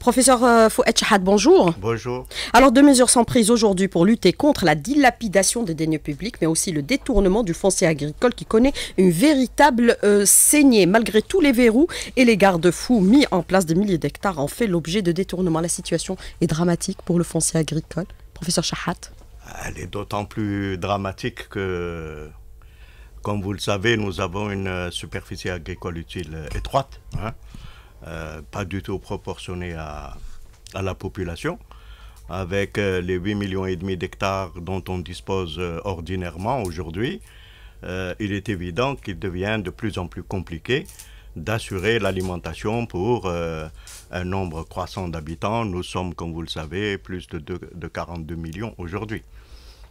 Professeur euh, Fouet bonjour. Bonjour. Alors, deux mesures sont prises aujourd'hui pour lutter contre la dilapidation des deniers publics, mais aussi le détournement du foncier agricole qui connaît une véritable euh, saignée. Malgré tous les verrous et les garde-fous mis en place, des milliers d'hectares ont fait l'objet de détournements. La situation est dramatique pour le foncier agricole. Professeur Chahat Elle est d'autant plus dramatique que, comme vous le savez, nous avons une euh, superficie agricole utile étroite. Hein. Euh, pas du tout proportionné à, la population. Avec euh, les 8,5 millions et demi d'hectares dont on dispose euh, ordinairement aujourd'hui, il est évident qu'il devient de plus en plus compliqué d'assurer l'alimentation pour un nombre croissant d'habitants. Nous sommes, comme vous le savez, plus de 42 millions aujourd'hui.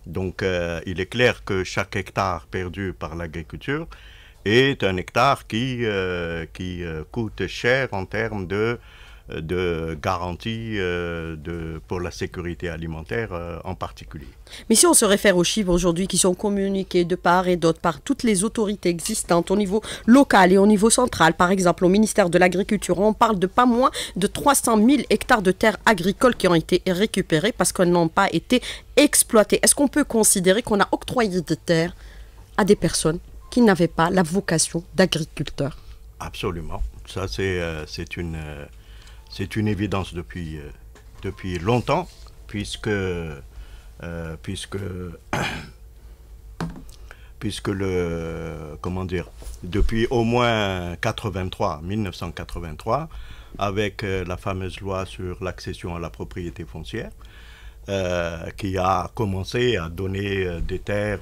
Donc il est clair que chaque hectare perdu par l'agriculture est un hectare qui, euh, qui euh, coûte cher en termes de de garantie euh, de, pour la sécurité alimentaire en particulier. Mais si on se réfère aux chiffres aujourd'hui qui sont communiqués de part et d'autre par toutes les autorités existantes au niveau local et au niveau central, par exemple au ministère de l'Agriculture, on parle de pas moins de 300 000 hectares de terres agricoles qui ont été récupérés parce qu'elles n'ont pas été exploitées. Est-ce qu'on peut considérer qu'on a octroyé des terres à des personnes qui n'avaient pas la vocation d'agriculteur. Absolument. Ça, c'est euh, euh, une, évidence depuis, euh, depuis longtemps, puisque, puisque, puisque le. Comment dire Depuis au moins 83, 1983, avec la fameuse loi sur l'accession à la propriété foncière, qui a commencé à donner des terres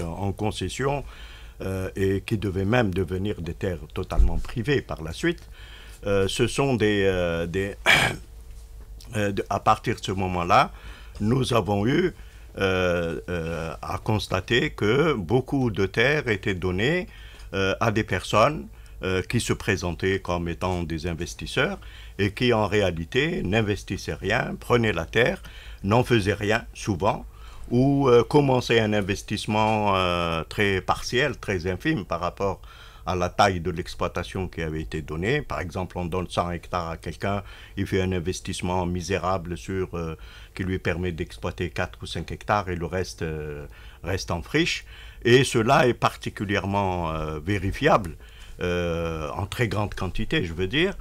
en concession euh, et qui devaient même devenir des terres totalement privées par la suite, euh, ce sont des euh, à partir de ce moment-là, nous avons eu à constater que beaucoup de terres étaient données à des personnes qui se présentaient comme étant des investisseurs et qui en réalité n'investissaient rien, prenaient la terre, n'en faisaient rien souvent, ou euh, commencer un investissement euh, très partiel, très infime par rapport à la taille de l'exploitation qui avait été donnée. Par exemple, on donne 100 hectares à quelqu'un, il fait un investissement misérable sur, euh, qui lui permet d'exploiter 4 ou 5 hectares et le reste reste en friche. Et cela est particulièrement vérifiable en très grande quantité, je veux dire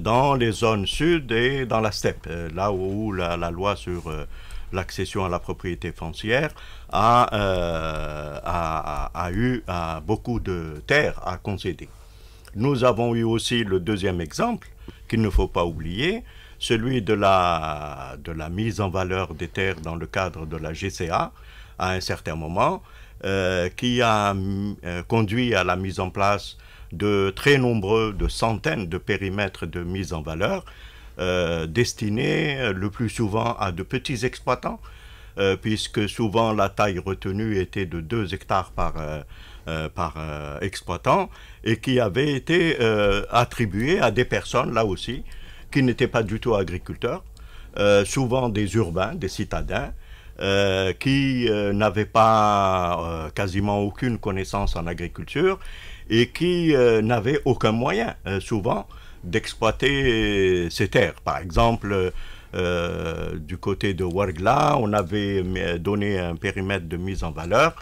dans les zones sud et dans la steppe, là où la loi sur l'accession à la propriété foncière, a, euh, eu beaucoup de terres à concéder. Nous avons eu aussi le deuxième exemple, qu'il ne faut pas oublier, celui de la, mise en valeur des terres dans le cadre de la GCA à un certain moment, euh, qui a euh, conduit à la mise en place de très nombreux, de centaines de périmètres de mise en valeur, euh, destinés euh, le plus souvent à de petits exploitants, euh, puisque souvent la taille retenue était de 2 hectares par, exploitant, et qui avait été attribuée à des personnes, là aussi, qui n'étaient pas du tout agriculteurs, souvent des urbains, des citadins, qui n'avaient pas quasiment aucune connaissance en agriculture et qui n'avaient aucun moyen souvent d'exploiter ces terres. Par exemple, euh, du côté de Wargla, on avait donné un périmètre de mise en valeur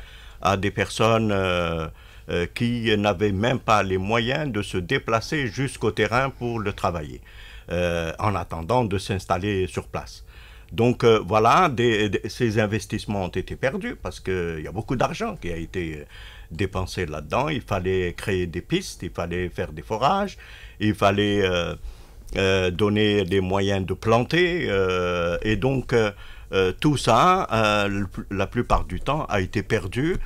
à des personnes euh, euh, qui n'avaient même pas les moyens de se déplacer jusqu'au terrain pour le travailler, en attendant de s'installer sur place. Donc voilà, ces investissements ont été perdus parce qu'il y a beaucoup d'argent qui a été dépensé là-dedans. Il fallait créer des pistes, il fallait faire des forages, il fallait euh, euh, donner des moyens de planter. Euh, et donc, tout ça, la plupart du temps, a été perdu.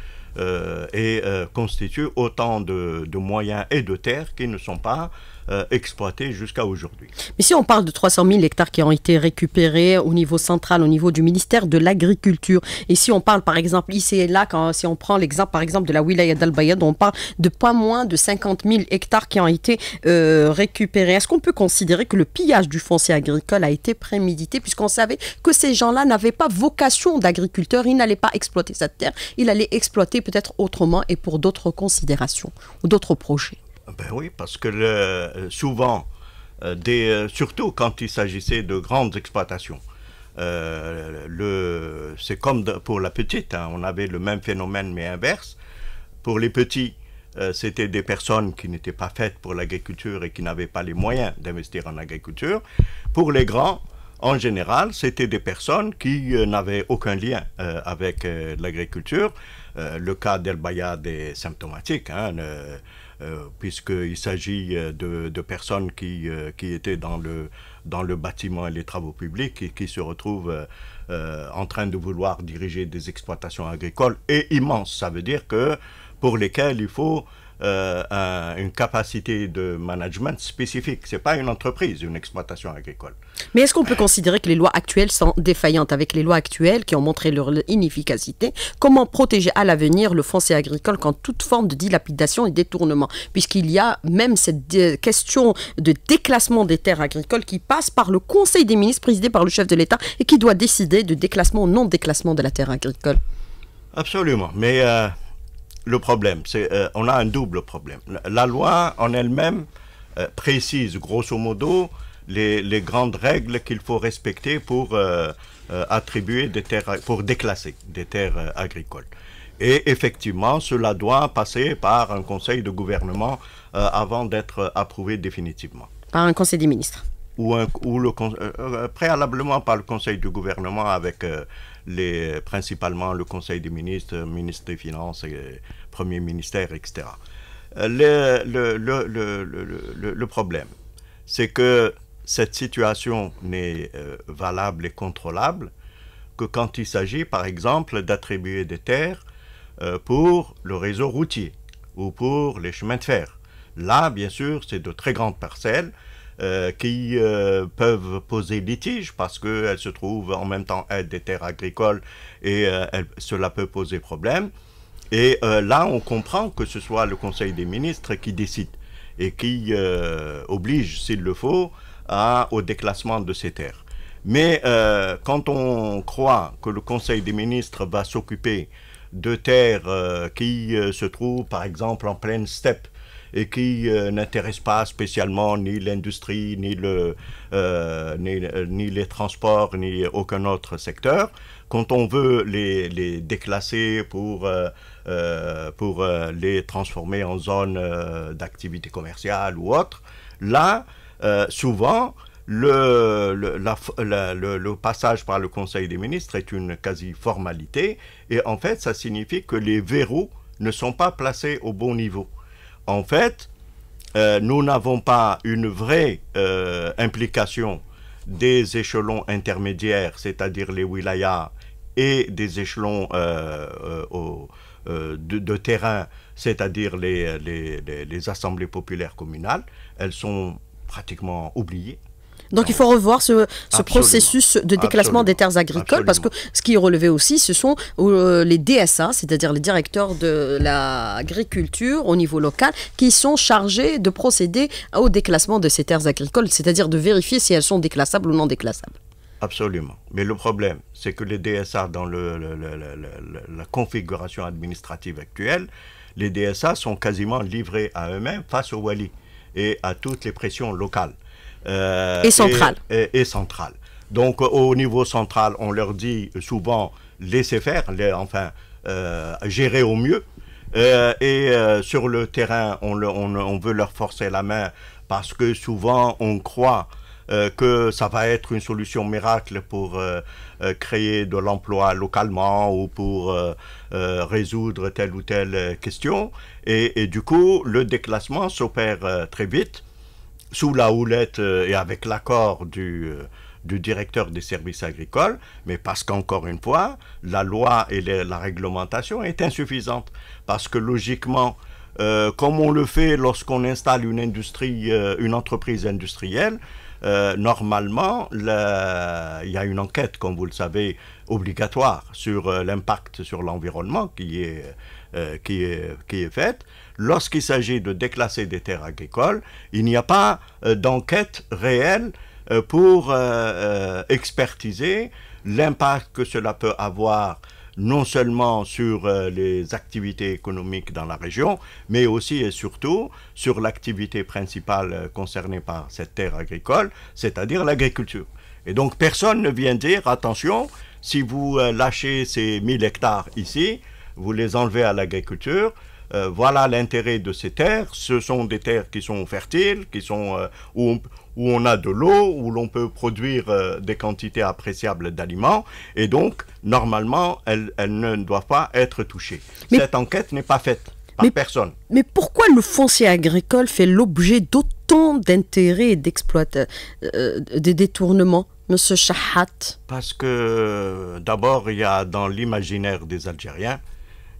et constitue autant de, de, moyens et de terres qui ne sont pas euh, exploité jusqu'à aujourd'hui. Mais si on parle de 300 000 hectares qui ont été récupérés au niveau central, au niveau du ministère de l'Agriculture, et si on parle par exemple ici et là, quand, si on prend l'exemple par exemple de la wilaya d'Albayad, on parle de pas moins de 50 000 hectares qui ont été euh, récupérés. Est-ce qu'on peut considérer que le pillage du foncier agricole a été prémédité puisqu'on savait que ces gens-là n'avaient pas vocation d'agriculteur, ils n'allaient pas exploiter cette terre, ils allaient exploiter peut-être autrement et pour d'autres considérations ou d'autres projets ben oui, parce que euh, souvent, euh, des, euh, surtout quand il s'agissait de grandes exploitations, euh, c'est comme pour la petite, hein, on avait le même phénomène mais inverse. Pour les petits, c'était des personnes qui n'étaient pas faites pour l'agriculture et qui n'avaient pas les moyens d'investir en agriculture. Pour les grands, en général, c'était des personnes qui n'avaient aucun lien avec l'agriculture. le cas d'El Bayad est symptomatique. Hein, euh, puisqu'il s'agit euh, de, personnes euh, qui, étaient dans le, dans le bâtiment et les travaux publics et qui se retrouvent en train de vouloir diriger des exploitations agricoles et immenses. Ça veut dire que pour lesquelles il faut euh, une capacité de management spécifique. Ce n'est pas une entreprise, une exploitation agricole. Mais est-ce qu'on peut considérer que les lois actuelles sont défaillantes avec les lois actuelles qui ont montré leur inefficacité Comment protéger à l'avenir le foncier agricole quand toute forme de dilapidation et détournement Puisqu'il y a même cette euh, question de déclassement des terres agricoles qui passe par le Conseil des ministres présidé par le chef de l'État et qui doit décider de déclassement ou non déclassement de la terre agricole. Absolument. Mais euh, le problème, c'est euh, on a un double problème. La loi en elle-même euh, précise, grosso modo, les, grandes règles qu'il faut respecter pour euh, attribuer des terres, pour déclasser des terres agricoles. Et effectivement, cela doit passer par un conseil de gouvernement avant d'être approuvé définitivement. Par un conseil des ministres. Ou, ou préalablement par le conseil du gouvernement avec principalement le Conseil des ministres, ministre des Finances, et Premier ministère, etc. Euh, le, problème, c'est que cette situation n'est euh, valable et contrôlable que quand il s'agit, par exemple, d'attribuer des terres euh, pour le réseau routier ou pour les chemins de fer. Là, bien sûr, c'est de très grandes parcelles euh, qui euh, peuvent poser litige parce qu'elles se trouvent en même temps être des terres agricoles et euh, cela peut poser problème. Et là, on comprend que ce soit le Conseil des ministres qui décide et qui oblige, s'il le faut, à, au déclassement de ces terres. Mais quand on croit que le Conseil des ministres va s'occuper de terres qui se trouvent, par exemple, en pleine steppe, et qui euh, n'intéresse pas spécialement ni l'industrie, ni, euh, euh, ni, les transports, ni aucun autre secteur. Quand on veut les, déclasser pour, pour les transformer en zone d'activité commerciale ou autre, là, souvent, le, le, passage par le Conseil des ministres est une quasi-formalité et en fait ça signifie que les verrous ne sont pas placés au bon niveau en fait, euh, nous n'avons pas une vraie euh, implication des échelons intermédiaires, c'est-à-dire les wilayas, et des échelons euh, de, terrain, c'est-à-dire les assemblées populaires communales. Elles sont pratiquement oubliées. Donc il faut revoir ce, processus de déclassement des terres agricoles parce que ce qui est relevé aussi, ce sont euh, les DSA, c'est-à-dire les directeurs de l'agriculture au niveau local, qui sont chargés de procéder au déclassement de ces terres agricoles, c'est-à-dire de vérifier si elles sont déclassables ou non déclassables. Absolument. Mais le problème, c'est que les DSA, dans la configuration administrative actuelle, les DSA sont quasiment livrés à eux-mêmes face au Wali et à toutes les pressions locales. Euh, et centrale. Et, centrale. Donc euh, au niveau central, on leur dit souvent laissez faire, enfin euh, gérer au mieux. et sur le terrain, on, veut leur forcer la main parce que souvent on croit que ça va être une solution miracle pour créer de l'emploi localement ou pour résoudre telle ou telle question. et du coup, le déclassement s'opère très vite sous la houlette euh, et avec l'accord euh, du directeur des services agricoles, mais parce qu'encore une fois, la loi et la réglementation est insuffisante. Parce que logiquement, euh, comme on le fait lorsqu'on installe une industrie, une entreprise industrielle, normalement, il y a une enquête, comme vous le savez, obligatoire sur l'impact sur l'environnement qui est, qui qui est faite lorsqu'il s'agit de déclasser des terres agricoles, il n'y a pas euh, d'enquête réelle euh, pour euh, expertiser l'impact que cela peut avoir non seulement sur les activités économiques dans la région, mais aussi et surtout sur l'activité principale concernée par cette terre agricole, c'est-à-dire l'agriculture. Et donc personne ne vient dire, attention, si vous lâchez ces 1000 hectares ici, vous les enlevez à l'agriculture, euh, voilà l'intérêt de ces terres. Ce sont des terres qui sont fertiles, qui sont euh, où, on, a de l'eau, où l'on peut produire euh, des quantités appréciables d'aliments, et donc normalement elles, ne doivent pas être touchées. Cette enquête n'est pas faite par personne. Mais pourquoi le foncier agricole fait l'objet d'autant d'intérêts et d'exploitations, des détournements Monsieur Chahat Parce que d'abord, il y a dans l'imaginaire des Algériens,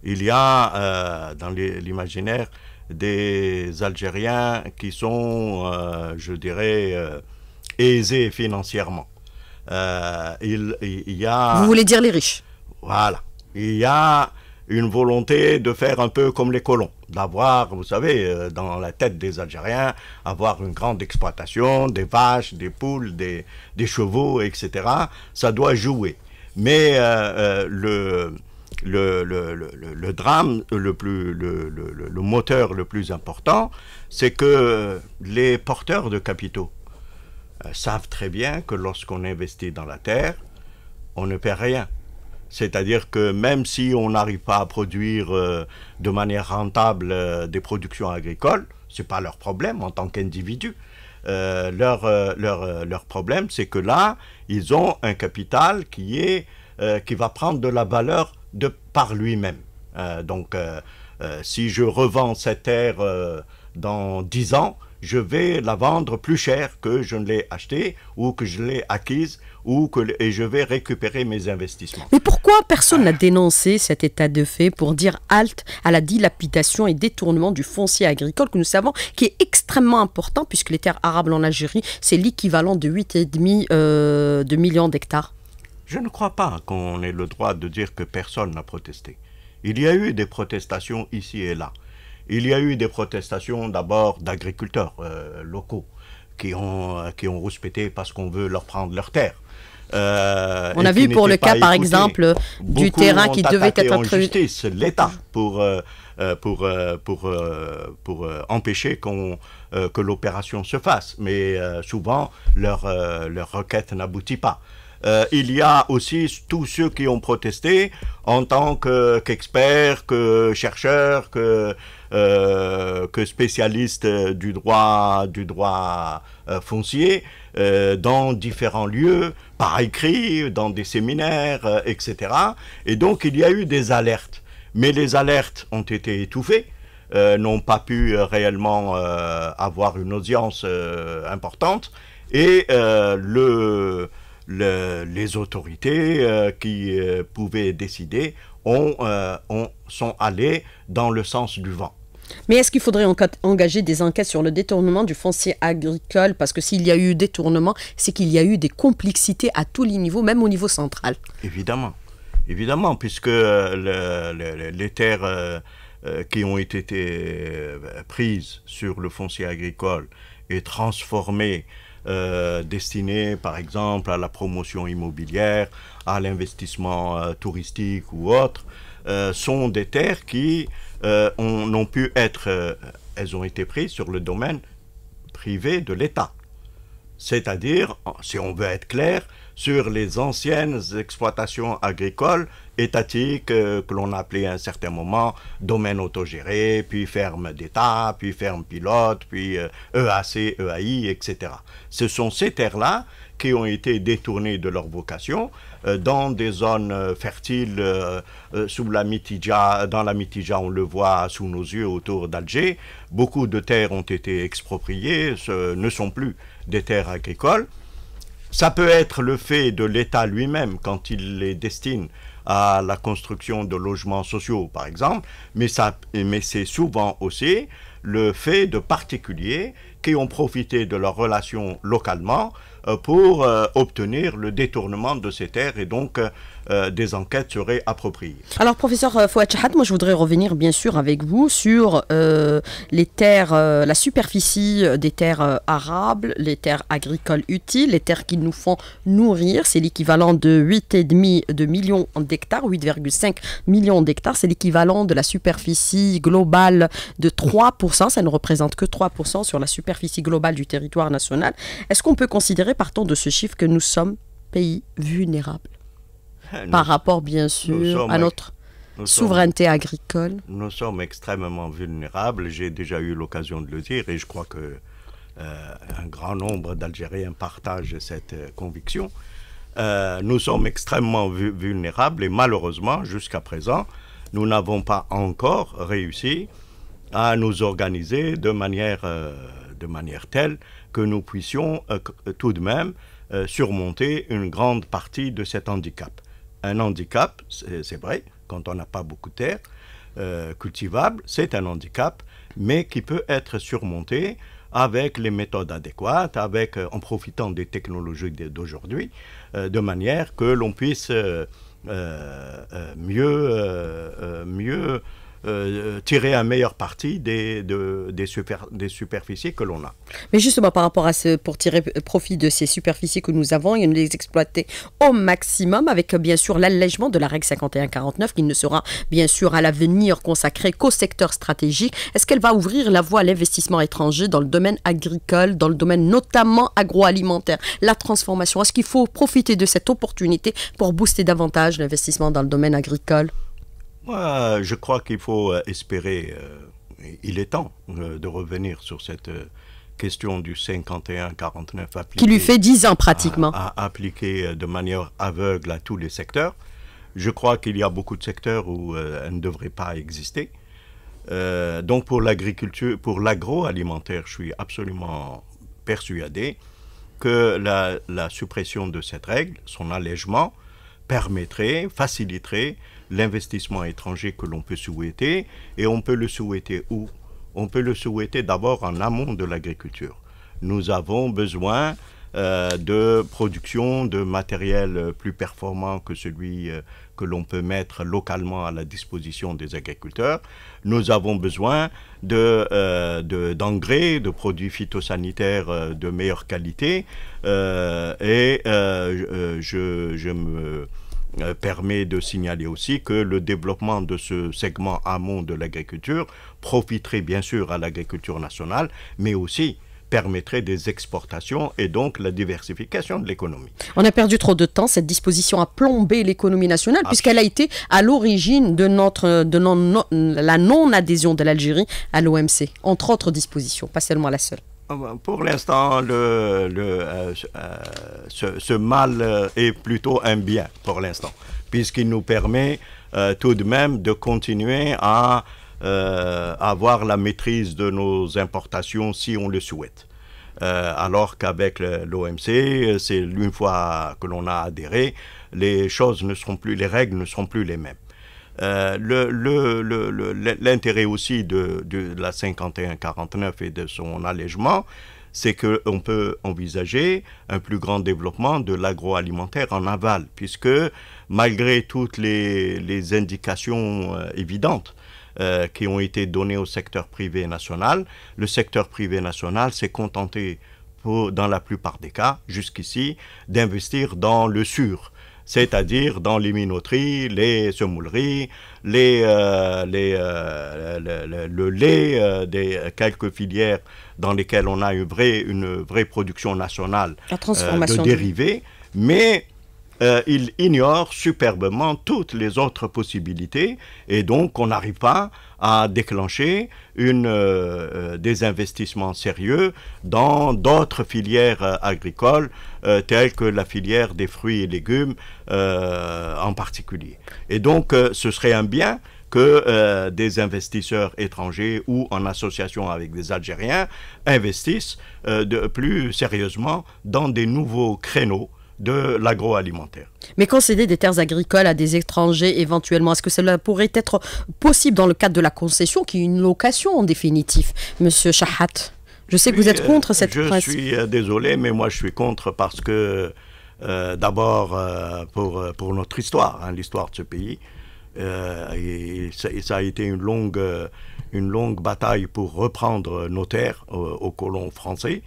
il y a euh, dans l'imaginaire des Algériens qui sont, euh, je dirais, euh, aisés financièrement. Il, y a... Vous voulez dire les riches Voilà. Il y a une volonté de faire un peu comme les colons, d'avoir, vous savez, dans la tête des Algériens, avoir une grande exploitation, des vaches, des poules, des, des chevaux, etc. Ça doit jouer. Mais le le, le, le, le, drame, le, plus, le, moteur le plus important, c'est que les porteurs de capitaux euh, savent très bien que lorsqu'on investit dans la terre, on ne perd rien. C'est-à-dire que même si on n'arrive pas à produire euh, de manière rentable euh, des productions agricoles, ce n'est pas leur problème en tant qu'individu. leur, leur, leur problème, c'est que là, ils ont un capital qui, est, qui va prendre de la valeur de par lui-même. Euh, donc, euh, euh, si je revends cette terre dans 10 ans, je vais la vendre plus cher que je ne l'ai achetée ou que je l'ai acquise ou que, et je vais récupérer mes investissements. Mais pourquoi personne n'a ah. dénoncé cet état de fait pour dire halte à la dilapidation et détournement du foncier agricole que nous savons qui est extrêmement important puisque les terres arables en Algérie, c'est l'équivalent de 8,5 demi millions d'hectares je ne crois pas qu'on ait le droit de dire que personne n'a protesté. Il y a eu des protestations ici et là. Il y a eu des protestations d'abord d'agriculteurs euh, locaux qui ont, qui ont rouspété parce qu'on veut leur prendre leur terre. Euh, on a vu pour le cas, par exemple, du terrain qui devait être en l'État pour euh, pour pour pour empêcher que l'opération se fasse. Mais souvent, leur leur requête n'aboutit pas. Euh, il y a aussi tous ceux qui ont protesté en tant qu'experts, que, que chercheurs, que, spécialistes du droit, du droit euh, foncier euh, dans différents lieux, par écrit, dans des séminaires, etc. Et donc il y a eu des alertes. Mais les alertes ont été étouffées. n'ont pas pu réellement avoir une audience importante. Et le, les autorités euh, qui euh, pouvaient décider euh, ont, sont allées dans le sens du vent. Mais est-ce qu'il faudrait engager des enquêtes sur le détournement du foncier agricole Parce que s'il y a eu détournement, c'est qu'il y a eu des complexités à tous les niveaux, même au niveau central. Évidemment, évidemment, puisque les terres qui ont été prises sur le foncier agricole et transformées euh, destinées par exemple à la promotion immobilière, à l'investissement euh, touristique ou autre, euh, sont des terres qui ont, pu être, elles ont été prises sur le domaine privé de l'État. C'est-à-dire, si on veut être clair, sur les anciennes exploitations agricoles étatiques euh, que l'on appelait à un certain moment domaine autogéré, puis ferme d'État, puis ferme pilote, puis EAC, euh, e EAI, etc. Ce sont ces terres-là qui ont été détournées de leur vocation euh, dans des zones fertiles sous la Mitidja. Dans la Mitidja, on le voit sous nos yeux autour d'Alger. Beaucoup de terres ont été expropriées, ce ne sont plus des terres agricoles. Ça peut être le fait de l'État lui-même quand il les destine à la construction de logements sociaux, par exemple, mais, mais c'est souvent aussi le fait de particuliers qui ont profité de leurs relations localement euh, pour euh, obtenir le détournement de ces terres et donc euh, euh, des enquêtes seraient appropriées. Alors, professeur euh, Fouad moi je voudrais revenir bien sûr avec vous sur euh, les terres, la superficie des terres arables, les terres agricoles utiles, les terres qui nous font nourrir. C'est l'équivalent de 8,5 de millions d'hectares, 8,5 millions d'hectares. C'est l'équivalent de la superficie globale de 3%. Ça ne représente que 3% sur la superficie globale du territoire national. Est-ce qu'on peut considérer, partant de ce chiffre, que nous sommes pays vulnérables par rapport bien sûr à notre souveraineté agricole. Nous sommes extrêmement vulnérables, j'ai déjà eu l'occasion de le dire et je crois que euh, un grand nombre d'Algériens partagent cette euh, conviction. Euh, nous sommes extrêmement vulnérables et malheureusement, jusqu'à présent, nous n'avons pas encore réussi à nous organiser de manière, de manière telle que nous puissions tout de même surmonter une grande partie de cet handicap un handicap, c'est vrai, quand on n'a pas beaucoup de terre euh, cultivable, c'est un handicap, mais qui peut être surmonté avec les méthodes adéquates, avec, euh, en profitant des technologies d'aujourd'hui, euh, de manière que l'on puisse mieux euh, tirer un meilleur parti des, des, des superficies que l'on a. Mais justement, par rapport à ce, pour tirer profit de ces superficies que nous avons et les exploiter au maximum, avec euh, bien sûr l'allègement de la règle 51-49, qui ne sera bien sûr à l'avenir consacrée qu'au secteur stratégique, est-ce qu'elle va ouvrir la voie à l'investissement étranger dans le domaine agricole, dans le domaine notamment agroalimentaire, la transformation Est-ce qu'il faut profiter de cette opportunité pour booster davantage l'investissement dans le domaine agricole moi, je crois qu'il faut euh, espérer, euh, il est temps euh, de revenir sur cette question du 51-49 qui lui fait 10 ans pratiquement. À, appliquer de manière aveugle à tous les secteurs. Je crois qu'il y a beaucoup de secteurs où elle ne devrait pas exister. donc pour l'agriculture, pour l'agroalimentaire, je suis absolument persuadé que la, suppression de cette règle, son allègement, permettrait, faciliterait l'investissement étranger que l'on peut souhaiter, et on peut le souhaiter où On peut le souhaiter d'abord en amont de l'agriculture. Nous avons besoin euh, de production de matériel euh, plus performant que celui euh, que l'on peut mettre localement à la disposition des agriculteurs. Nous avons besoin de, d'engrais, de, produits phytosanitaires de meilleure qualité et je, je me euh, permet de signaler aussi que le développement de ce segment amont de l'agriculture profiterait bien sûr à l'agriculture nationale, mais aussi permettrait des exportations et donc la diversification de l'économie. On a perdu trop de temps. Cette disposition a plombé l'économie nationale puisqu'elle a été à l'origine de, notre, de la non-adhésion de l'Algérie à l'OMC, entre autres dispositions, pas seulement la seule. Ah ben, pour l'instant, le, euh, euh, ce, mal euh, est plutôt un bien, pour l'instant, puisqu'il nous permet tout de même de continuer à avoir la maîtrise de nos importations si on le souhaite. alors qu'avec l'OMC, c'est une fois que l'on a adhéré, les choses ne seront plus, les règles ne seront plus les mêmes. Euh, l'intérêt aussi de, la 51-49 et de son allègement, c'est qu'on peut envisager un plus grand développement de l'agroalimentaire en aval, puisque malgré toutes les, indications euh, évidentes euh, qui ont été données au secteur privé national, le secteur privé national s'est contenté, dans la plupart des cas, jusqu'ici, d'investir dans le sur c'est-à-dire dans les minoteries, les semouleries, les, euh, les, euh, le, lait, euh, des quelques filières dans lesquelles on a une vraie, une vraie production nationale de dérivés. Mais euh, il ignore superbement toutes les autres possibilités et donc on n'arrive pas à déclencher une, euh, des investissements sérieux dans d'autres filières euh, agricoles, telles que la filière des fruits et légumes en particulier. Et donc, ce serait un bien que des investisseurs étrangers ou en association avec des Algériens investissent plus sérieusement dans des nouveaux créneaux de l'agroalimentaire. Mais concéder des terres agricoles à des étrangers éventuellement, est-ce que cela pourrait être possible dans le cadre de la concession, qui est une location en définitive, Monsieur Chahat Je sais que vous êtes euh, contre cette Je suis euh, désolé, mais moi je suis contre parce que euh, d'abord pour, pour notre histoire, hein, l'histoire de ce pays, et, ça, a été une longue, une longue bataille pour reprendre nos terres aux colons français.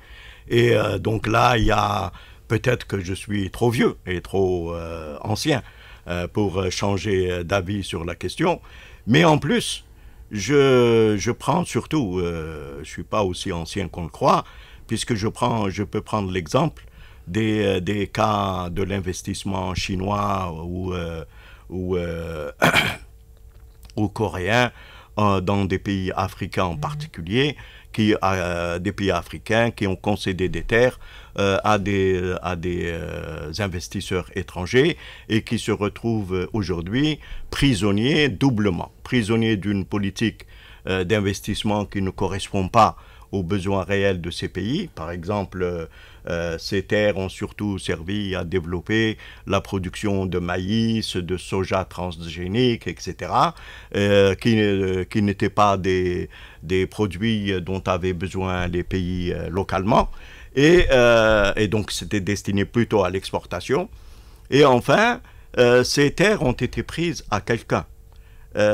Et donc là, il y a peut-être que je suis trop vieux et trop euh, ancien euh, pour euh, changer d'avis sur la question, mais en plus, je, prends surtout, je ne suis pas aussi ancien qu'on le croit, puisque je, prends, peux prendre l'exemple des, cas de l'investissement chinois ou, ou, ou coréen dans des pays africains en particulier, euh, des pays africains qui ont concédé des terres euh, à des, à des euh, investisseurs étrangers et qui se retrouvent aujourd'hui prisonniers doublement, prisonniers d'une politique d'investissement qui ne correspond pas aux besoins réels de ces pays. Par exemple, euh, ces terres ont surtout servi à développer la production de maïs, de soja transgénique, etc., euh, euh, qui, n'étaient pas des, produits dont avaient besoin les pays localement. et donc, c'était destiné plutôt à l'exportation. Et enfin, ces terres ont été prises à quelqu'un.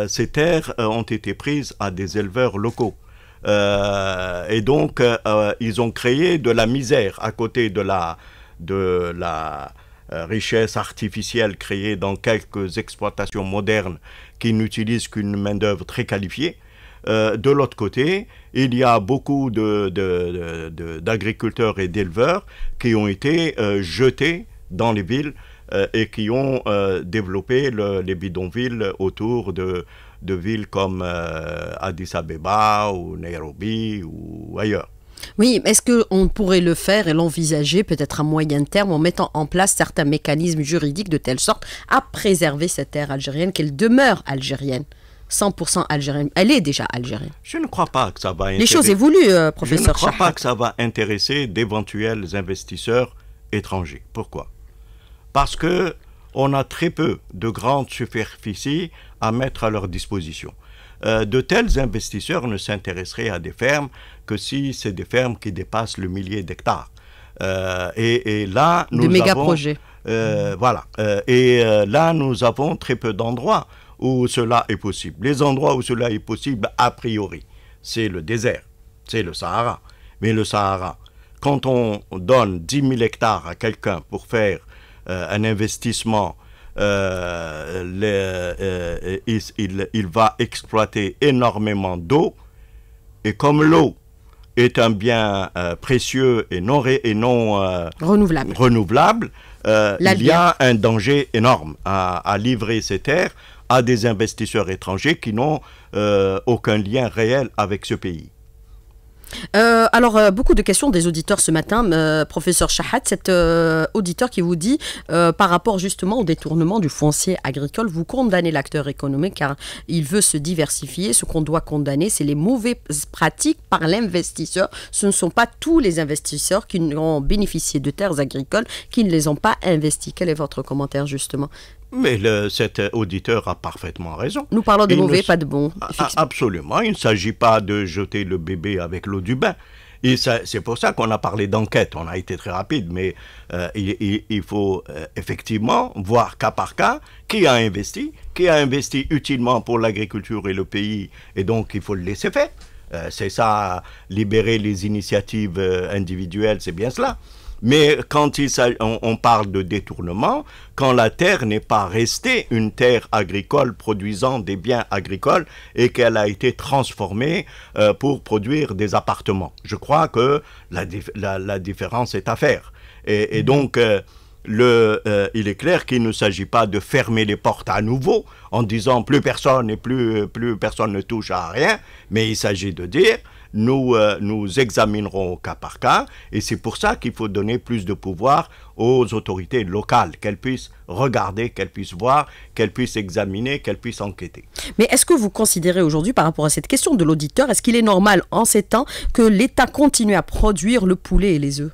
ces terres ont été prises à des éleveurs locaux. Euh, et donc, euh, ils ont créé de la misère à côté de la, de la euh, richesse artificielle créée dans quelques exploitations modernes qui n'utilisent qu'une main-d'œuvre très qualifiée. de l'autre côté, il y a beaucoup d'agriculteurs de, et d'éleveurs qui ont été jetés dans les villes et qui ont développé les bidonvilles autour de, de villes comme euh, Addis Abeba ou Nairobi ou ailleurs. Oui, est-ce qu'on pourrait le faire et l'envisager peut-être à moyen terme en mettant en place certains mécanismes juridiques de telle sorte à préserver cette terre algérienne, qu'elle demeure algérienne 100% algérienne. Elle est déjà algérienne. Je ne crois pas que ça va intéresser. Les choses évoluent, euh, professeur. Je ne crois pas que ça va intéresser d'éventuels investisseurs étrangers. Pourquoi Parce que on a très peu de grandes superficies à mettre à leur disposition. Euh, de tels investisseurs ne s'intéresseraient à des fermes que si c'est des fermes qui dépassent le millier d'hectares. Euh, et, là, nous avons... Euh, voilà. et là, nous avons très peu d'endroits où cela est possible. Les endroits où cela est possible, a priori, c'est le désert, c'est le Sahara. Mais le Sahara, quand on donne 10 000 hectares à quelqu'un pour faire euh, un investissement, euh, euh, il, va exploiter énormément d'eau. Et comme l'eau est un bien précieux et non, et non renouvelable, il y a un danger énorme à, livrer ces terres à des investisseurs étrangers qui n'ont aucun lien réel avec ce pays. Euh, alors, euh, beaucoup de questions des auditeurs ce matin, euh, professeur Chahat, cet auditeur qui vous dit, par rapport justement au détournement du foncier agricole, vous condamnez l'acteur économique car il veut se diversifier. Ce qu'on doit condamner, c'est les mauvaises pratiques par l'investisseur. Ce ne sont pas tous les investisseurs qui ont bénéficié de terres agricoles qui ne les ont pas investies. Quel est votre commentaire justement mais cet auditeur a parfaitement raison. Nous parlons de mauvais, pas de bon. Ah, ah, absolument. Il ne s'agit pas de jeter le bébé avec l'eau du bain. C'est pour ça qu'on a parlé d'enquête. On a été très rapide, mais euh, il, faut euh, effectivement voir cas par cas qui a investi, qui a investi utilement pour l'agriculture et le pays, et donc il faut le laisser faire. Euh, c'est ça, libérer les initiatives individuelles, c'est bien cela. Mais quand on, parle de détournement, quand la terre n'est pas restée une terre agricole produisant des biens agricoles et qu'elle a été transformée euh, pour produire des appartements. Je crois que la, différence est à faire. Et, mm-hmm. donc... Euh, euh, il est clair qu'il ne s'agit pas de fermer les portes à nouveau en disant plus personne et plus personne ne touche à rien, mais il s'agit de dire nous, euh, nous examinerons au cas par cas et c'est pour ça qu'il faut donner plus de pouvoir aux autorités locales, qu'elles puissent regarder, qu'elles puissent voir, qu'elles puissent examiner, qu'elles puissent enquêter. Mais est-ce que vous considérez aujourd'hui par rapport à cette question de l'auditeur, est-ce qu'il est normal en ces temps que l'État continue à produire le poulet et les œufs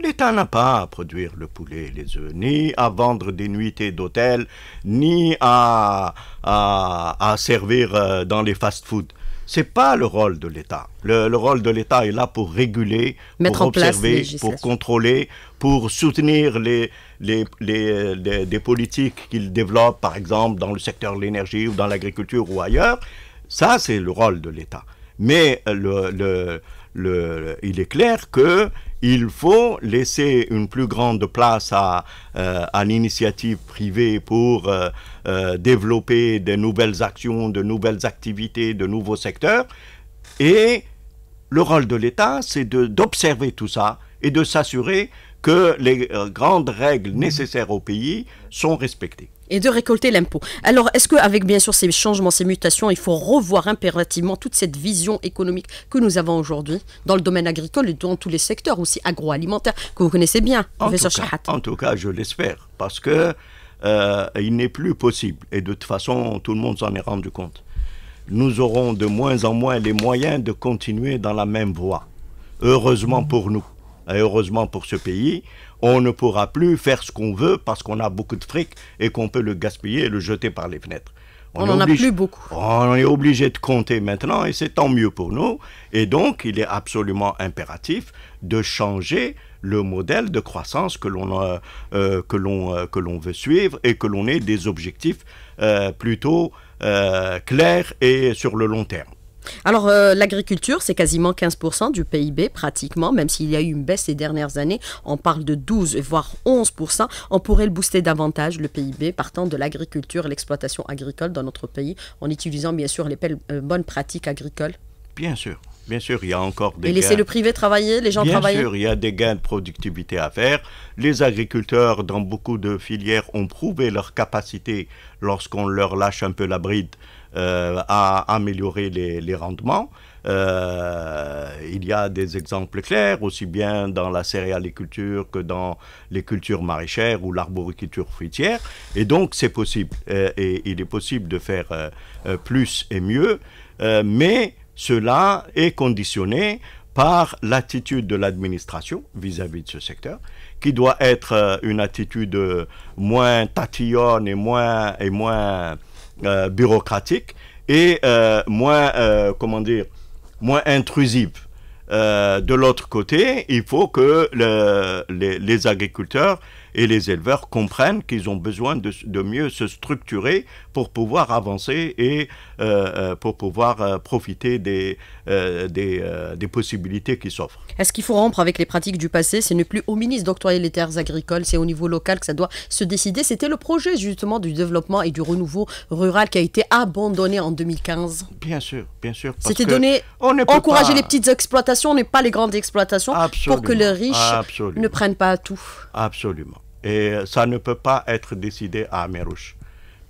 L'État n'a pas à produire le poulet et les œufs, ni à vendre des nuitées d'hôtel, ni à, à servir euh, dans les fast-foods. C'est pas le rôle de l'État. Le, rôle de l'État est là pour réguler, pour observer, pour contrôler, pour soutenir les, les, les, politiques qu'il développe, par exemple, dans le secteur de l'énergie ou dans l'agriculture ou ailleurs. Ça, c'est le rôle de l'État. Mais le, le, il est clair que il faut laisser une plus grande place à, euh, à l'initiative privée pour euh, euh, développer des nouvelles actions, de nouvelles activités, de nouveaux secteurs. Et le rôle de l'État, c'est d'observer tout ça et de s'assurer que les euh, grandes règles nécessaires au pays sont respectées. Et de récolter l'impôt. Alors, est-ce qu'avec bien sûr ces changements, ces mutations, il faut revoir impérativement toute cette vision économique que nous avons aujourd'hui dans le domaine agricole et dans tous les secteurs, aussi agroalimentaires, que vous connaissez bien, en professeur Chahat En tout cas, je l'espère, parce que euh, il n'est plus possible. Et de toute façon, tout le monde s'en est rendu compte. Nous aurons de moins en moins les moyens de continuer dans la même voie. Heureusement pour nous et heureusement pour ce pays, on ne pourra plus faire ce qu'on veut parce qu'on a beaucoup de fric et qu'on peut le gaspiller et le jeter par les fenêtres. On n'en a plus beaucoup. On est obligé de compter maintenant et c'est tant mieux pour nous. Et donc, il est absolument impératif de changer le modèle de croissance que l'on euh, euh, que l'on euh, que l'on veut suivre et que l'on ait des objectifs plutôt clairs et sur le long terme. Alors, l'agriculture, c'est quasiment 15% du PIB, pratiquement, même s'il y a eu une baisse ces dernières années. On parle de 12, voire 11%. On pourrait le booster davantage, le PIB, partant de l'agriculture et l'exploitation agricole dans notre pays, en utilisant bien sûr les bonnes pratiques agricoles. Bien sûr. Bien sûr, il y a encore des. Et laisser le privé travailler, les gens travaillent. Bien sûr, il y a des gains de productivité à faire. Les agriculteurs, dans beaucoup de filières, ont prouvé leur capacité, lorsqu'on leur lâche un peu la bride, euh, à améliorer les, rendements. Euh, il y a des exemples clairs, aussi bien dans la céréaliculture que dans les cultures maraîchères ou l'arboriculture fruitière. Et donc, c'est possible. Euh, et il est possible de faire plus et mieux. mais cela est conditionné par l'attitude de l'administration vis-à-vis de ce secteur, qui doit être euh, une attitude euh, moins tatillonne et moins, et moins euh, bureaucratique et moins, comment dire, moins intrusive. de l'autre côté, il faut que les, agriculteurs et les éleveurs comprennent qu'ils ont besoin de, de, mieux se structurer pour pouvoir avancer et euh, euh, pour pouvoir euh, profiter des, des, possibilités qui s'offrent. Est-ce qu'il faut rompre avec les pratiques du passé Ce n'est plus au ministre d'octroyer les terres agricoles, c'est au niveau local que ça doit se décider. C'était le projet justement du développement et du renouveau rural qui a été abandonné en 2015. Bien sûr, bien sûr. C'était donné, on encourager les petites exploitations, n'est pas les grandes exploitations, pour que les riches ne prennent pas tout. Absolument. Et ça ne peut pas être décidé à Merouche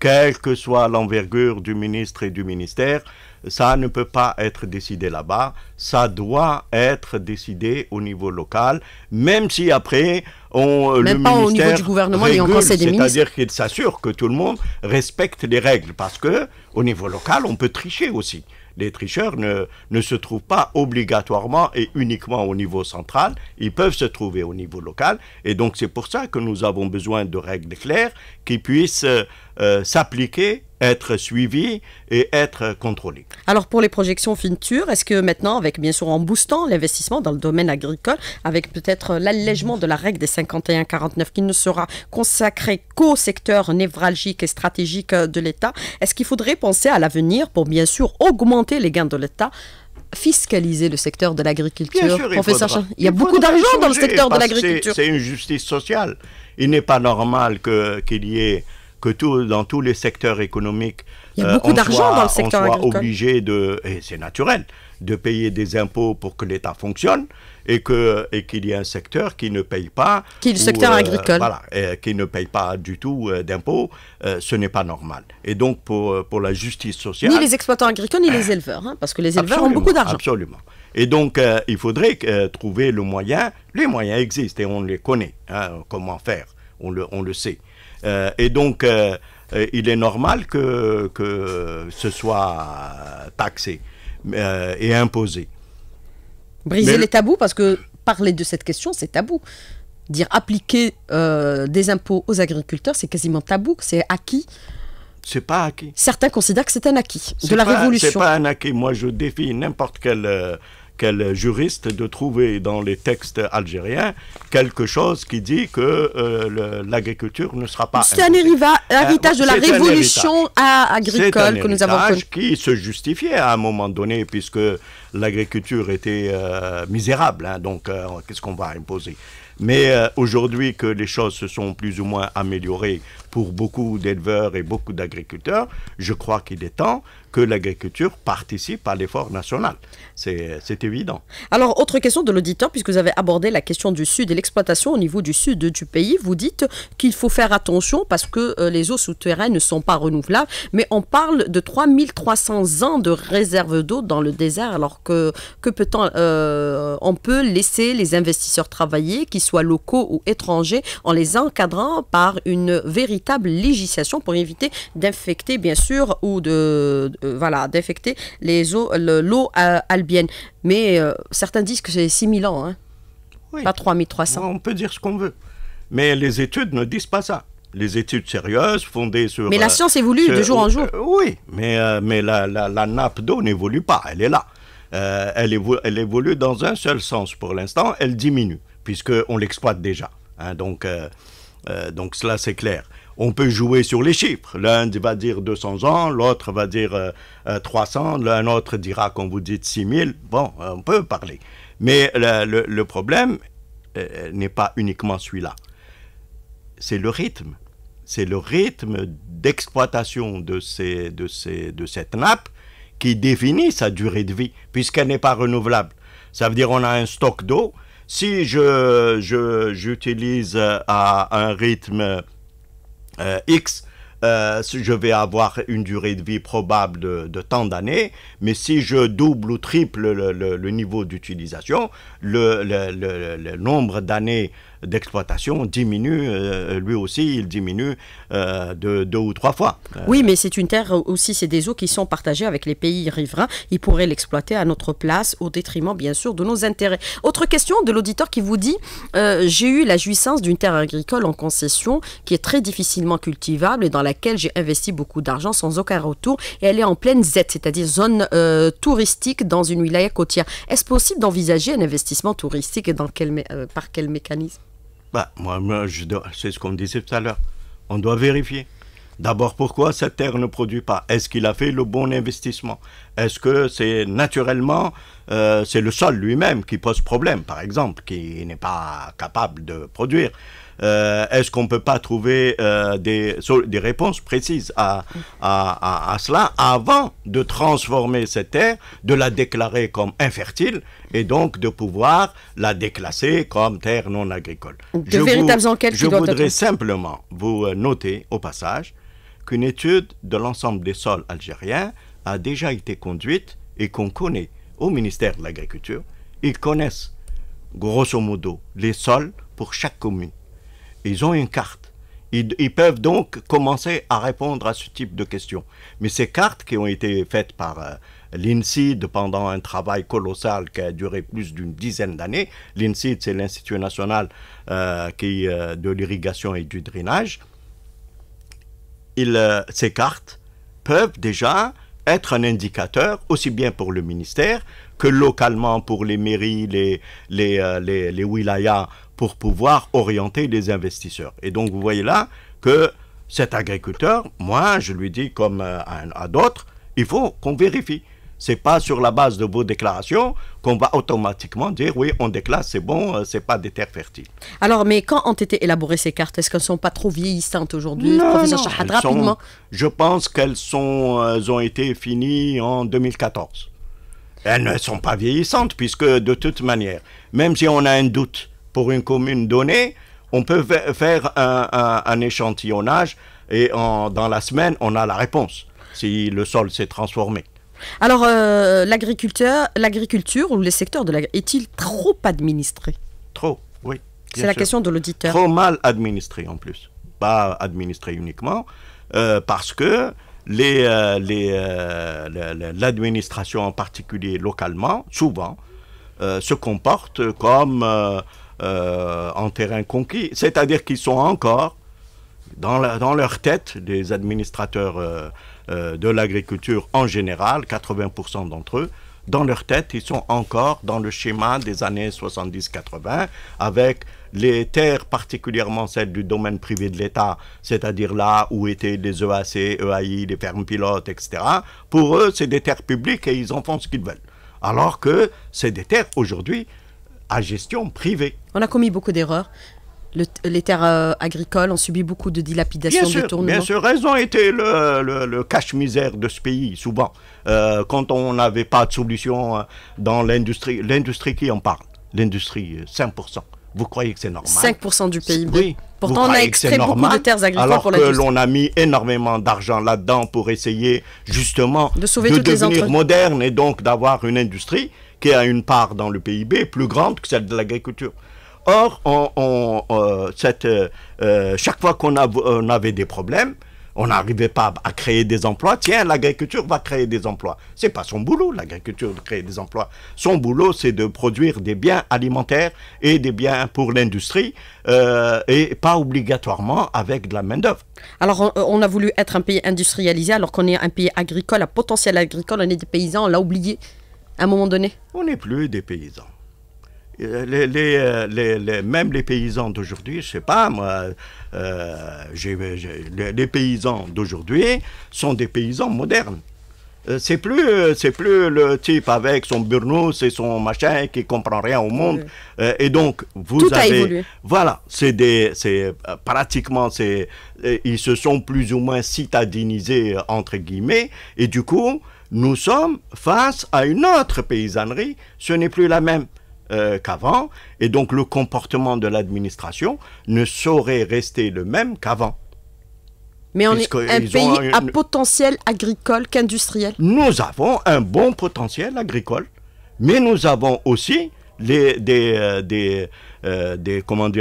quelle que soit l'envergure du ministre et du ministère, ça ne peut pas être décidé là-bas, ça doit être décidé au niveau local, même si après, on, euh, le pas ministère au niveau du gouvernement C'est-à-dire qu'il s'assure que tout le monde respecte les règles, parce que au niveau local, on peut tricher aussi. Les tricheurs ne, ne se trouvent pas obligatoirement et uniquement au niveau central, ils peuvent se trouver au niveau local. Et donc c'est pour ça que nous avons besoin de règles claires qui puissent euh, euh, s'appliquer, être suivi et être contrôlé. Alors pour les projections Finture, est-ce que maintenant, avec bien sûr en boostant l'investissement dans le domaine agricole, avec peut-être euh, l'allègement de la règle des 51-49 qui ne sera consacrée qu'au secteur névralgique et stratégique euh, de l'État, est-ce qu'il faudrait penser à l'avenir pour bien sûr augmenter les gains de l'État fiscaliser le secteur de l'agriculture. Professeur, il, il y a beaucoup d'argent dans le secteur de l'agriculture. C'est une justice sociale. Il n'est pas normal qu'il y ait que dans tous les secteurs économiques, beaucoup on euh, soit, dans le secteur obligé de, et c'est naturel, de payer des impôts pour que l'État fonctionne et que et qu'il y ait un secteur qui ne paye pas. Qui est le secteur euh, agricole. voilà, qui ne paye pas du tout euh, d'impôts, ce n'est pas normal. Et donc pour, pour la justice sociale. Ni les exploitants agricoles, ni les ah, éleveurs, hein, parce que les éleveurs ont beaucoup d'argent. Absolument. Et donc il faudrait trouver le moyen. Les moyens existent et on les connaît. Hein, comment faire on le, on le sait. Euh, et donc, euh, euh, il est normal que, que ce soit taxé et imposé. Briser les tabous, parce que parler de cette question, c'est tabou. Dire appliquer des impôts aux agriculteurs, c'est quasiment tabou, c'est acquis. C'est pas acquis. Certains considèrent que c'est un acquis de la révolution. C'est pas un acquis. Moi, je défie n'importe quel quel juriste de trouver dans les textes algériens quelque chose qui dit que euh, l'agriculture ne sera pas. C'est un euh, héritage de la révolution agricole que nous avons connu. qui se justifiait à un moment donné, puisque l'agriculture était euh, misérable. Hein, donc, qu'est-ce qu'on va imposer mais aujourd'hui que les choses se sont plus ou moins améliorées, pour beaucoup d'éleveurs et beaucoup d'agriculteurs, je crois qu'il est temps que l'agriculture participe à l'effort national. C'est évident. Alors, autre question de l'auditeur, puisque vous avez abordé la question du sud et l'exploitation au niveau du sud du pays, vous dites qu'il faut faire attention parce que euh, les eaux souterraines ne sont pas renouvelables, mais on parle de 3300 ans de réserve d'eau dans le désert, alors que, peut-on... Euh, on peut laisser les investisseurs travailler, qu'ils soient locaux ou étrangers, en les encadrant par une véritable législation pour éviter d'infecter, bien sûr, ou de, voilà, d'infecter les eaux, l'eau euh, albienne. Mais euh, certains disent que c'est 6000 ans, hein, pas 3300. On peut dire ce qu'on veut. Mais les études ne disent pas ça. Les études sérieuses fondées sur... Mais la euh, science évolue de jour en jour. oui, mais, mais la, nappe d'eau n'évolue pas, elle est là. elle, évolue, elle, évolue, dans un seul sens pour l'instant, elle diminue, puisqu'on l'exploite déjà. Hein. donc, donc cela c'est clair on peut jouer sur les chiffres. L'un va dire 200 ans, l'autre va dire 300, euh, euh, l'un autre dira, qu'on vous dites, 6000. Bon, on peut parler. Mais le, problème euh, n'est pas uniquement celui-là. C'est le rythme. C'est le rythme d'exploitation de, de cette nappe qui définit sa durée de vie, puisqu'elle n'est pas renouvelable. Ça veut dire on a un stock d'eau. Si je j'utilise à un rythme euh, X, euh, je vais avoir une durée de vie probable de, tant d'années, mais si je double ou triple le, niveau d'utilisation, le, nombre d'années d'exploitation diminue, euh, lui aussi, il diminue euh, de deux ou trois fois. Euh, oui, mais c'est une terre aussi, c'est des eaux qui sont partagées avec les pays riverains. Ils pourraient l'exploiter à notre place, au détriment, bien sûr, de nos intérêts. Autre question de l'auditeur qui vous dit J'ai eu la jouissance d'une terre agricole en concession qui est très difficilement cultivable et dans laquelle j'ai investi beaucoup d'argent sans aucun retour et elle est en pleine Z, c'est-à-dire zone touristique dans une wilaya côtière. Est-ce possible d'envisager un investissement touristique et dans par quel mécanisme bah, moi, c'est ce qu'on disait tout à l'heure. On doit vérifier. D'abord, pourquoi cette terre ne produit pas Est-ce qu'il a fait le bon investissement Est-ce que c'est naturellement, euh, c'est le sol lui-même qui pose problème, par exemple, qui n'est pas capable de produire euh, est-ce qu'on ne peut pas trouver euh, des, des, réponses précises à, à, cela avant de transformer cette terre, de la déclarer comme infertile et donc de pouvoir la déclasser comme terre non agricole. De Je voudrais simplement vous euh, noter au passage qu'une étude de l'ensemble des sols algériens a déjà été conduite et qu'on connaît au ministère de l'Agriculture. Ils connaissent grosso modo les sols pour chaque commune. Ils ont une carte. Ils, peuvent donc commencer à répondre à ce type de questions. Mais ces cartes qui ont été faites par euh, pendant un travail colossal qui a duré plus d'une dizaine d'années, l'INSID c'est l'Institut national euh, qui, euh, de l'irrigation et du drainage, euh, ces cartes peuvent déjà être un indicateur, aussi bien pour le ministère que localement pour les mairies, les, les, les, les wilayas pour pouvoir orienter les investisseurs. Et donc, vous voyez là que cet agriculteur, moi, je lui dis comme euh, à, d'autres, il faut qu'on vérifie. C'est pas sur la base de vos déclarations qu'on va automatiquement dire oui, on déclare, c'est bon, euh, c'est pas des terres fertiles. Alors, mais quand ont été élaborées ces cartes Est-ce qu'elles sont pas trop vieillissantes aujourd'hui, Je pense qu'elles euh, ont été finies en 2014. Elles ne sont pas vieillissantes puisque de toute manière, même si on a un doute pour une commune donnée, on peut faire un, échantillonnage et dans la semaine, on a la réponse si le sol s'est transformé. Alors, euh, l'agriculture ou les secteurs de l'agriculture est-il trop administré Trop, oui. C'est la question de l'auditeur. Trop mal administré en plus. Pas administré uniquement, euh, parce que euh, l'administration en particulier localement, souvent, se comporte comme euh, en terrain conquis. C'est-à-dire qu'ils sont encore dans, leur tête des administrateurs euh, euh, de l'agriculture en général, 80% d'entre eux, dans leur tête, ils sont encore dans le schéma des années 70-80, avec les terres, particulièrement celles du domaine privé de l'État, c'est-à-dire là où étaient les EAC, EAI, les fermes pilotes, etc. Pour eux, c'est des terres publiques et ils en font ce qu'ils veulent. Alors que c'est des terres aujourd'hui à gestion privée. On a commis beaucoup d'erreurs. les terres euh, agricoles ont subi beaucoup de dilapidation, de réseau Bien sûr, elles ont été le, cache-misère de ce pays, souvent, euh, quand on n'avait pas de solution euh, dans l'industrie. L'industrie qui en parle, l'industrie 5%. Vous croyez que c'est normal 5% du PIB. Oui. Pourtant, on a extrait beaucoup de terres agricoles alors que l'on a mis énormément d'argent là-dedans pour essayer justement de, sauver de devenir moderne et donc d'avoir une industrie qui a une part dans le PIB plus grande que celle de l'agriculture. Or, euh, euh, euh, chaque fois qu'on avait des problèmes, on n'arrivait pas à créer des emplois. Tiens, l'agriculture va créer des emplois. C'est pas son boulot, l'agriculture, de créer des emplois. Son boulot, c'est de produire des biens alimentaires et des biens pour l'industrie, et pas obligatoirement avec de la main-d'œuvre. Alors, on a voulu être un pays industrialisé, alors qu'on est un pays agricole, à potentiel agricole, on est des paysans, on l'a oublié à un moment donné On n'est plus des paysans. Euh, euh, les, les, même les paysans d'aujourd'hui, je sais pas moi, euh, les, paysans d'aujourd'hui sont des paysans modernes. Ce c'est plus, c'est plus le type avec son burnous et son machin qui comprend rien au monde. et donc vous Tout avez, voilà, c'est pratiquement c'est, ils se sont plus ou moins citadinisés entre guillemets. Et du coup, nous sommes face à une autre paysannerie, ce n'est plus la même euh, qu'avant, et donc le comportement de l'administration ne saurait rester le même qu'avant. Mais on est un pays à potentiel agricole qu'industriel. Nous avons un bon potentiel agricole, mais nous avons aussi les, des, euh, euh, des,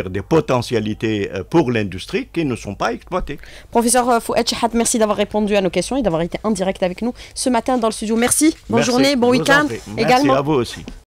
des potentialités euh, pour l'industrie qui ne sont pas exploitées. Professeur euh, Fouad Chahat, merci d'avoir répondu à nos questions et d'avoir été en direct avec nous ce matin dans le studio. Merci. Bonne journée, bon week-end également. Merci à vous aussi.